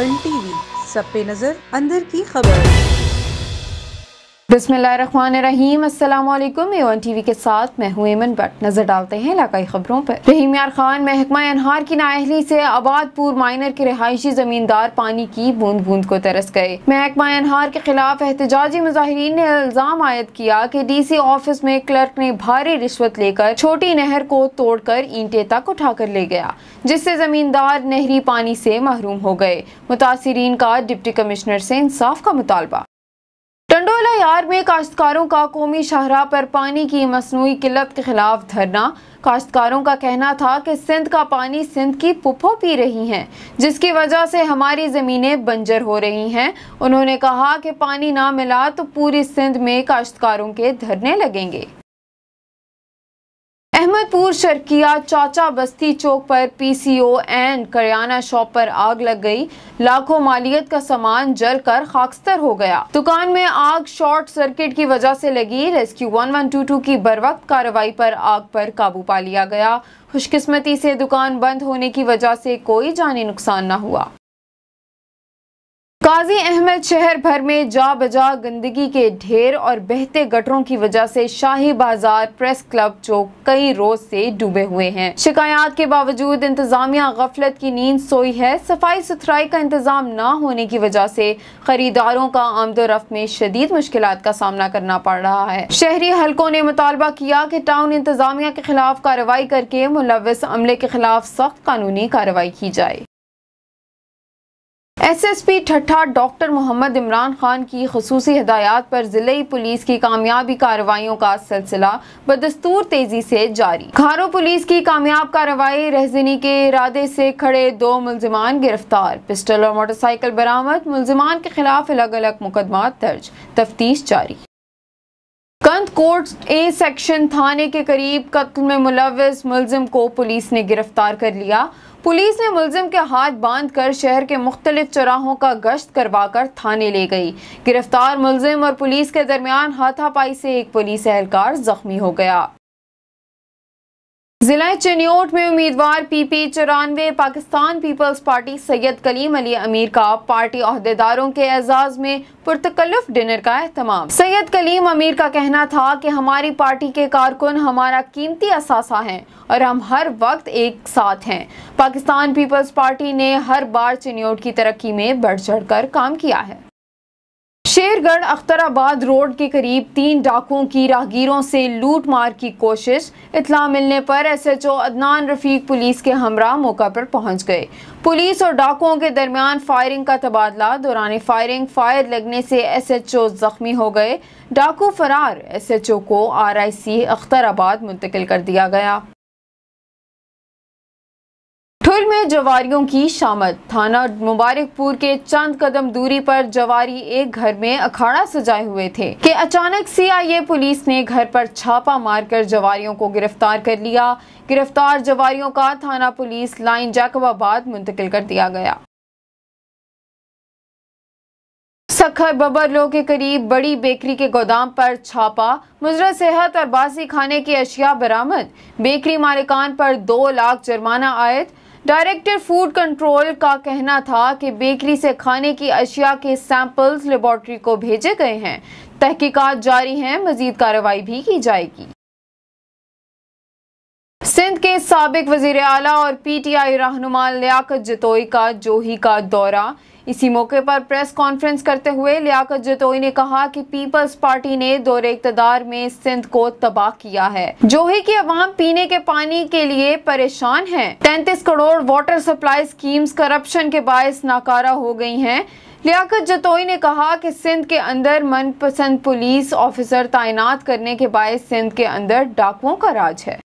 world TV सब पे नजर अंदर की खबर बसमीम अल्लाम एवन टीवी के साथ मैं हूं एमन बट नज़र डालते हैं इलाकाई खबरों पर रहीम यार खान महकमा अनहार की नाअहली से आबादपुर माइनर के रिहायशी जमींदार पानी की बूंद बूंद को तरस गए महकमा अनहार के खिलाफ एहतजाजी मुजाहरीन ने इल्ज़ाम आयद किया कि डी सी ऑफिस में क्लर्क ने भारी रिश्वत लेकर छोटी नहर को तोड़ कर ईंटे तक उठा कर ले गया जिससे जमींदार नहरी पानी से महरूम हो गए मुतासरीन का डिप्टी कमिश्नर से इंसाफ का मुतालबा टंडोला यार में काश्तकारों का कौमी शाहरा पर पानी की मसनू किल्लत के खिलाफ धरना काश्तकारों का कहना था कि सिंध का पानी सिंध की पुप्पो पी रही हैं जिसकी वजह से हमारी ज़मीनें बंजर हो रही हैं उन्होंने कहा कि पानी ना मिला तो पूरी सिंध में काश्तकारों के धरने लगेंगे अहमदपुर शर्किया चाचा बस्ती चौक पर पीसीओ एंड करियाना शॉप पर आग लग गई लाखों मालियत का सामान जलकर खाकस्तर हो गया दुकान में आग शॉर्ट सर्किट की वजह से लगी रेस्क्यू 1122 की बरवक्त कार्रवाई पर आग पर काबू पा लिया गया खुशकिस्मती से दुकान बंद होने की वजह से कोई जानी नुकसान न हुआ गाजी अहमद शहर भर में जा बजा गंदगी के ढेर और बहते गटरों की वजह से शाही बाजार प्रेस क्लब चौक कई रोज से डूबे हुए हैं शिकायत के बावजूद इंतजामिया गफलत की नींद सोई है सफाई सुथराई का इंतजाम न होने की वजह से खरीदारों का आमदोरफ में शदीद मुश्किल का सामना करना पड़ रहा है शहरी हलकों ने मुतालबा किया कि टाउन इंतजामिया के खिलाफ कार्रवाई करके मुलविस अमले के खिलाफ सख्त कानूनी कार्रवाई की जाए S S P Thatta doctor Mohammad Imran Khan की खसूसी हदायत पर ज़िले पुलिस की कामयाबी कार्रवाइयों का सिलसिला बदस्तूर तेज़ी से जारी खारो पुलिस की कामयाब कार्रवाई रहजनी के इरादे से खड़े दो मुलजमान गिरफ्तार पिस्टल और मोटरसाइकिल बरामद मुलजमान के खिलाफ अलग अलग मुकदमा दर्ज तफ्तीश जारी कंत कोर्ट ए सेक्शन थाने के करीब कत्ल में मुलविस मुलजिम को पुलिस ने गिरफ्तार कर लिया पुलिस ने मुलजिम के हाथ बांध कर शहर के मुख्तलिफ चौराहों का गश्त करवाकर थाने ले गई गिरफ्तार मुलजिम और पुलिस के दरमियान हाथापाई से एक पुलिस एहलकार जख्मी हो गया जिला चनियोट में उम्मीदवार पीपी चौरानवे पाकिस्तान पीपल्स पार्टी सैयद कलीम अली अमीर का पार्टी अहदेदारों के एजाज में पुरतकल्फ डिनर का अहतमाम सैयद कलीम अमीर का कहना था कि हमारी पार्टी के कारकुन हमारा कीमती असासा हैं और हम हर वक्त एक साथ हैं पाकिस्तान पीपल्स पार्टी ने हर बार चनियोट की तरक्की में बढ़ चढ़ कर काम किया है शेरगढ़ अख्तराबाद रोड के करीब तीन डाकुओं की राहगीरों से लूट मार की कोशिश इतला मिलने पर S H O Adnan Rafiq police के हमरा मौका पर पहुंच गए पुलिस और डाकुओं के दरमियान फायरिंग का तबादला दौरान फायरिंग फायर लगने से एस एच ओ जख्मी हो गए डाकू फरार एस एच ओ को आर आई सी अख्तराबाद मुंतकिल कर दिया गया मुल्क में जवारियों की शामद थाना मुबारकपुर के चंद कदम दूरी पर जवारी एक घर में अखाड़ा सजाए हुए थे कि अचानक सीआईए पुलिस ने घर पर छापा मारकर जवारियों को गिरफ्तार कर लिया गिरफ्तार जवारियों का थाना पुलिस लाइन जैकबाबाद मुंतकिल कर दिया गया सखर बबरलो के करीब बड़ी बेकरी के गोदाम पर छापा मुजर सेहत और बासी खाने की अशिया बरामद बेकरी मालिकान पर दो लाख जुर्माना आयद डायरेक्टर फूड कंट्रोल का कहना था कि बेकरी से खाने की अशिया के सैंपल्स लेबोरेटरी को भेजे गए हैं तहकीकात जारी है मजीद कार्रवाई भी की जाएगी सिंध के सबक वजीर अला और पी टी आई रहनुमा लियाकत जतोई का जोही का दौरा इसी मौके पर प्रेस कॉन्फ्रेंस करते हुए लियाकत जतोई ने कहा कि पीपल्स पार्टी ने दौरे इकतदार में सिंध को तबाह किया है जोही की अवाम पीने के पानी के लिए परेशान है तैतीस crore water supply scheme corruption के बायस नाकारा हो गई है लियाकत जतोई ने कहा कि सिंध के अंदर मनपसंद पुलिस ऑफिसर तैनात करने के बायस सिंध के अंदर डाकुओं का राज है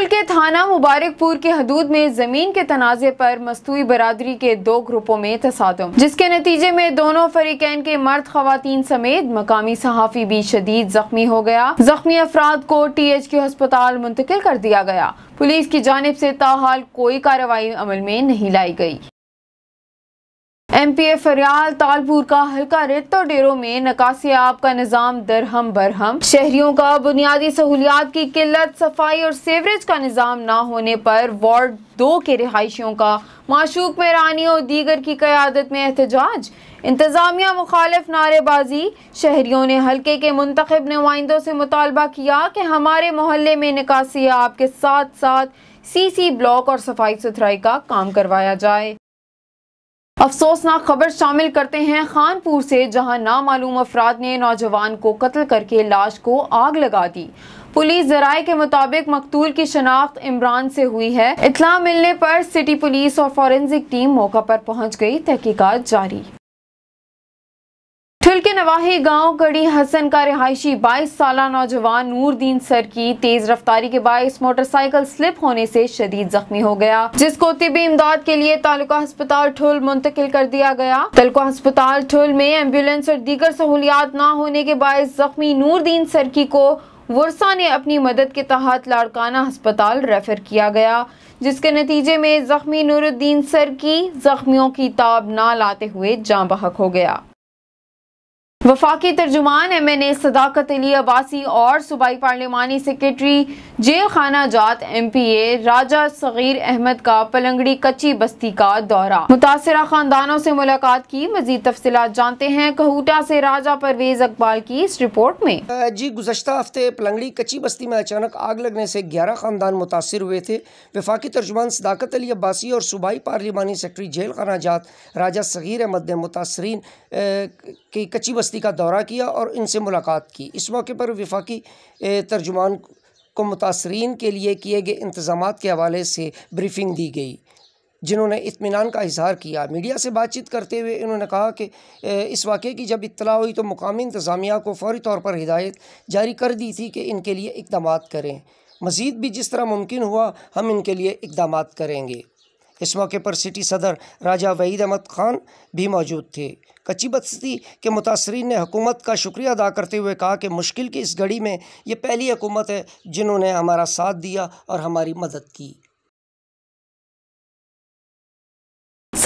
मुल्क के थाना मुबारकपुर के हदूद में जमीन के तनाजे पर मस्तूई बरदरी के दो ग्रुपों में तसादम जिसके नतीजे में दोनों फरीकैन के मर्द खातन समेत मकामी सहाफ़ी भी शदीद जख्मी हो गया जख्मी अफराद को टी एच के हस्पताल मुंतकिल कर दिया गया पुलिस की जानब ऐसी ताहाल कोई कार्रवाई अमल में नहीं लाई गयी एमपीए फरियाल तालपुर का हल्का रेतो डेरों में नकासियाब का निज़ाम दरहम बरहम शहरियों का बुनियादी सहूलियात की किल्लत सफाई और सेवरेज का निज़ाम ना होने पर वार्ड दो के रिहायशियों का माशूक रानी और दीगर की क्यादत में एहतजाज इंतज़ामिया मुखालफ नारेबाजी शहरियों ने हल्के के मुंतब नुमाइंदों से मुतालबा किया कि हमारे मोहल्ले में निकासी के साथ साथ सी सी ब्लॉक और सफाई सुथराई का काम करवाया जाए अफसोसनाक खबर शामिल करते हैं खानपुर से जहां नामालूम अफराद ने नौजवान को कत्ल करके लाश को आग लगा दी पुलिस जराये के मुताबिक मकतूल की शनाख्त इमरान से हुई है इतला मिलने पर सिटी पुलिस और फॉरेंसिक टीम मौका पर पहुंच गई तहकीकात जारी सिल के नवाही गांव कड़ी हसन का रिहायशी 22 साल नौजवान नूरदीन सर की तेज रफ्तारी के बायस मोटरसाइकिल स्लिप होने से शदीद जख्मी हो गया जिसको तिबी इमदाद के लिए तालुका अस्पताल ठुल मुंतकिल कर दिया गया तालुका अस्पताल ठुल में एम्बुलेंस और दीगर सहूलियात न होने के बायस जख्मी नूरदीन सरकी को वर्षा ने अपनी मदद के तहत लाड़काना अस्पताल रेफर किया गया जिसके नतीजे में जख्मी नूरुद्दीन सर की जख्मियों की ताब ना लाते हुए जाँ बहक हो गया वफाकी तर्जुमान M N A Sadaqat Ali Abbasi और सूबाई पार्लिमानी सेक्रेटरी जेल खाना जात M P A Raja Sagheer Ahmed का पलंगड़ी कच्ची बस्ती का दौरा मुतासर खानदानों से मुलाकात की मजीद तफसी जानते हैं कहूटा से राजा परवेज अकबाल की इस रिपोर्ट में जी गुजशत हफ्ते पलंगड़ी कच्ची बस्ती में अचानक आग लगने से ग्यारह खानदान मुतासर हुए थे वफाकी तर्जुमान सदाकत अली अब्बासी और सूबाई पार्लिमानी सेक्रेटरी जेल खाना जात राजा सगीर अहमद ने मुतासरी की कच्ची बस्ती बस्ती का दौरा किया और इनसे मुलाकात की इस मौके पर विफाकी तर्जुमान को मुतासरीन के लिए किए गए इंतजाम के हवाले से ब्रीफिंग दी गई जिन्होंने इतमान का इजहार किया मीडिया से बातचीत करते हुए इन्होंने कहा कि इस वाक़े की जब इतला हुई तो मुकामी इंतज़ामिया को फौरी तौर पर हिदायत जारी कर दी थी कि इनके लिए इकदाम करें मज़ीद भी जिस तरह मुमकिन हुआ हम इनके लिए इकदाम करेंगे इस मौके पर सिटी सदर राजा वहीद अहमद खान भी मौजूद थे कच्ची बस्ती के मुतासरीन ने हुकूमत का शुक्रिया अदा करते हुए कहा कि मुश्किल की इस घड़ी में ये पहली हुकूमत है जिन्होंने हमारा साथ दिया और हमारी मदद की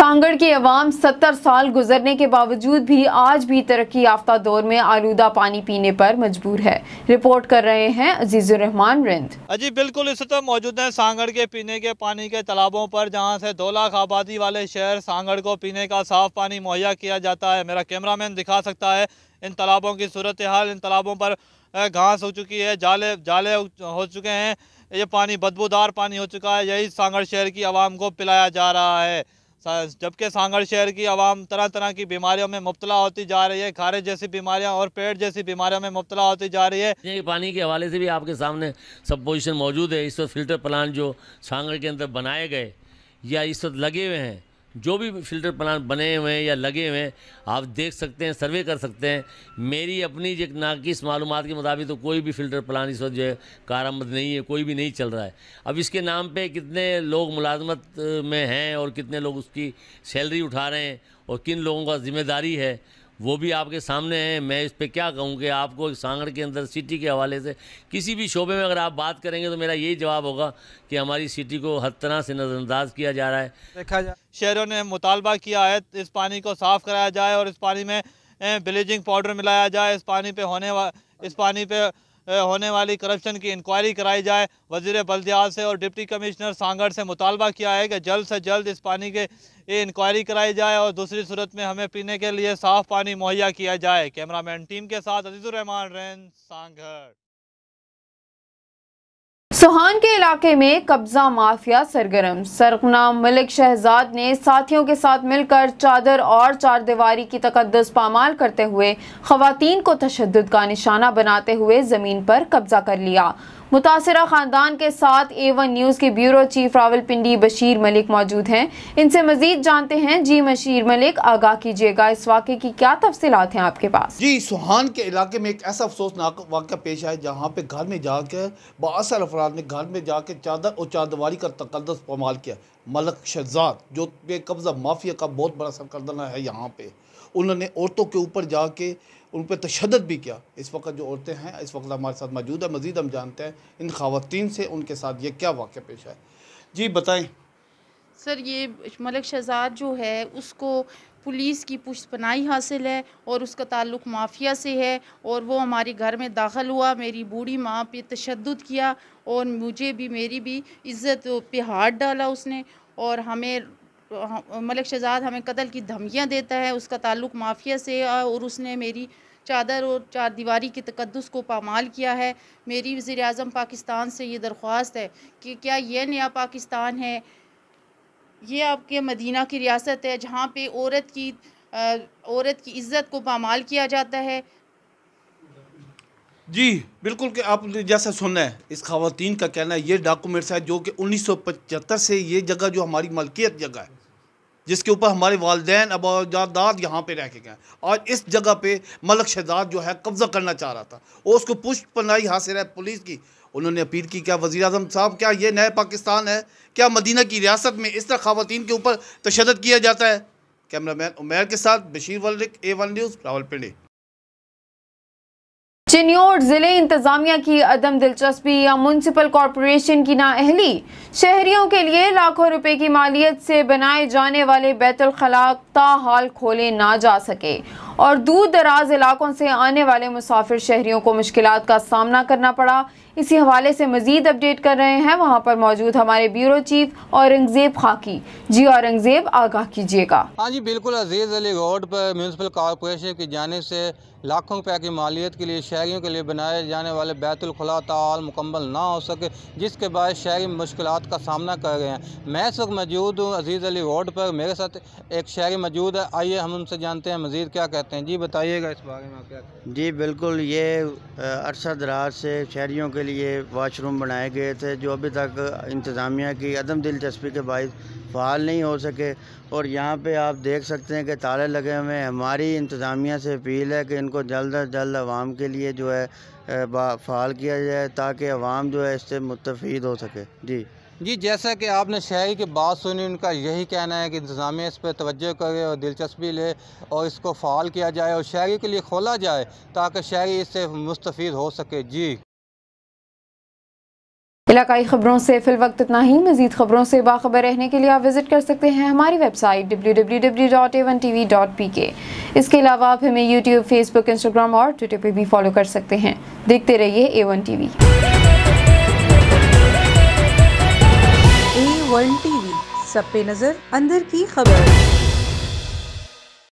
सांगड़ की आवाम सत्तर साल गुजरने के बावजूद भी आज भी तरक्की याफ्ता दौर में आलूदा पानी पीने पर मजबूर है रिपोर्ट कर रहे हैं रहमान रिंद अजी बिल्कुल इस तरह मौजूद है सांगड़ के पीने के पानी के तालाबों पर जहाँ से दो लाख आबादी वाले शहर सांगड़ को पीने का साफ पानी मुहैया किया जाता है मेरा कैमरा मैन दिखा सकता है इन तालाबों की सूरत हाल इन तालाबों पर घास हो चुकी है जाले जाले हो चुके हैं ये पानी बदबूदार पानी हो चुका है यही सांगड़ शहर की आवाम को पिलाया जा रहा है जबकि सांगड़ शहर की आवाम तरह तरह की बीमारियों में मुबतला होती जा रही है खारे जैसी बीमारियां और पेट जैसी बीमारियों में मुबतला होती जा रही है पानी के हवाले से भी आपके सामने सब पोजिशन मौजूद है इस वक्त फिल्टर प्लांट जो सांगड़ के अंदर बनाए गए या इस वक्त लगे हुए हैं जो भी फिल्टर प्लान बने हुए हैं या लगे हुए हैं आप देख सकते हैं सर्वे कर सकते हैं मेरी अपनी जो नाकिस मालूम के मुताबिक तो कोई भी फिल्टर प्लान इस वक्त जो है कारामद नहीं है कोई भी नहीं चल रहा है अब इसके नाम पे कितने लोग मुलाजमत में हैं और कितने लोग उसकी सैलरी उठा रहे हैं और किन लोगों का जिम्मेदारी है वो भी आपके सामने है मैं इस पर क्या कहूँ कि आपको सांगड़ के अंदर सिटी के हवाले से किसी भी शोबे में अगर आप बात करेंगे तो मेरा यही जवाब होगा कि हमारी सिटी को हर तरह से नज़रअंदाज किया जा रहा है देखा जाए शहरों ने मुतालबा किया है इस पानी को साफ़ कराया जाए और इस पानी में ब्लीचिंग पाउडर मिलाया जाए इस पानी पर होने वा इस पानी पर होने वाली करप्शन की इंक्वायरी कराई जाए वजीर बल्दियात से और डिप्टी कमिश्नर सांगड़ से मुतालबा किया है कि जल्द से जल्द इस पानी के इंक्वायरी कराई जाए और दूसरी सूरत में हमें पीने के लिए साफ़ पानी मुहैया किया जाए कैमरामैन टीम के साथ अजीज़ुररहमान रैन सांगड़ सोहान के इलाके में कब्जा माफिया सरगर्म सरगना मलिक शहजाद ने साथियों के साथ मिलकर चादर और चार दीवारी की तकदस पामाल करते हुए खुवान को तशद का निशाना बनाते हुए ज़मीन पर कब्जा कर लिया मुतासर ख़ानदान के साथ ए वन न्यूज़ के ब्यूरो चीफ रावलपिंडी बशीर मलिक मौजूद हैं इनसे मजीद जानते हैं जी बशीर मलिक आगाह कीजिएगा इस वाक़े की क्या तफसीत हैं आपके पास जी सुहान के इलाके में एक ऐसा अफसोसनाक वाक़ पेश आया जहाँ पे घर में जाकर बासर अफराद ने घर में जाकर चादर और चादवारी का तकदस पमाल किया मलक शहजाद जो बेकब्ज़ा माफिया का बहुत बड़ा सरकर्दना है यहाँ पे उन्होंने औरतों के ऊपर जाके उन पर तशद भी किया इस वक्त जो औरतें हैं इस वक्त हमारे साथ मौजूद है मज़ीद हम जानते हैं इन खातन से उनके साथ ये क्या वाक़ पेश है जी बताएँ सर ये मलक शहजाद जो है उसको पुलिस की पुष्ट हासिल है और उसका ताल्लुक़ माफिया से है और वो हमारे घर में दाखिल हुआ मेरी बूढ़ी माँ पे तशद किया और मुझे भी मेरी भी इज़्ज़त पे हाथ डाला उसने और हमें मलिक शहजाद हमें कत्ल की धमकियाँ देता है उसका ताल्लुक माफिया से और उसने मेरी चादर और चार दीवारी के तकदस को पामाल किया है मेरी वज़ी अजम पाकिस्तान से ये दरख्वास्त है कि क्या यह नया पाकिस्तान है ये आपके मदीना की रियासत है जहाँ पे औरत की आ, औरत की इज्जत को पामाल किया जाता है जी बिल्कुल कि आप जैसा सुना है इस खातन का कहना है ये डॉक्यूमेंट्स है जो कि 1975 से ये जगह जो हमारी मलकियत जगह है जिसके ऊपर हमारे वालदेन अबादाद यहाँ पे रह के गए और इस जगह पे मलक शहजाद जो है कब्ज़ा करना चाह रहा था और उसको पुष्ट पनाई हासिल है पुलिस की उन्होंने अपील की क्या वजी अजम साहब क्या ये नया पाकिस्तान है क्या मदीना की रियासत में इस तरह खातन के ऊपर तशद किया जाता है कैमरा मैन उमेर के साथ बशीर वल्लिक A one news Rawalpindi Chiniot जिले इंतजामिया की अदम दिलचस्पी या म्यूनसिपल कॉरपोरेशन की नाअहली शहरियों के लिए लाखों रुपए की मालियत से बनाए जाने वाले बैतुलखला ता हाल खोले ना जा सके और दूर दराज इलाकों से आने वाले मुसाफिर शहरियों को मुश्किल का सामना करना पड़ा इसी हवाले से मज़ीद अपडेट कर रहे हैं वहाँ पर मौजूद हमारे ब्यूरो चीफ औरंगज़ेब खाकी जी औरंगज़ेब आगाह कीजिएगा हाँ जी बिल्कुल अजीज़ अली रोड पर म्यूनसिपल कॉरपोरेशन की जाने से लाखों रुपये की मालियत के लिए शहरीों के लिए बनाए जाने वाले बैतुलखला ताल मुकम्मल ना हो सके जिसके बाद शहरी मुश्किल का सामना कर रहे हैं मैं इस वक्त मौजूद हूँ अजीज़ अली रोड पर मेरे साथ एक शहरी मौजूद है आइए हम उनसे जानते हैं मज़ीद क्या कहते हैं जी बताइएगा इस बारे में क्या जी बिल्कुल ये अरसा दराज से शहरीों के लिए वाशरूम बनाए गए थे जो अभी तक इंतज़ामिया की अदम दिलचस्पी के बाद फ़ाल नहीं हो सके और यहाँ पे आप देख सकते हैं कि ताले लगे हुए हैं हमारी इंतज़ामिया से अपील है कि इनको जल्द अज जल्द आवाम के लिए जो है फ़ाल किया जाए ताकि आवाम जो है इससे मुतफ़ीद हो सके जी जी जैसा कि आपने शहरी की बात सुनी उनका यही कहना है कि इंतज़ामिया इस पर तोज्जो करे और दिलचस्पी ले और इसको फ़ाल किया जाए और शहरी के लिए खोला जाए ताकि शहरी इससे मुस्तफ़ हो सके जी इलाकाई खबरों से फिल वक्त इतना ही मजीद खबरों से बाखबर रहने के लिए आप विजिट कर सकते हैं हमारी वेबसाइट www.a1tv.pk इसके अलावा आप हमें यूट्यूब फेसबुक इंस्टाग्राम और ट्विटर पर भी फॉलो कर सकते हैं देखते रहिए A one T V A one T V सब पे नज़र अंदर की खबर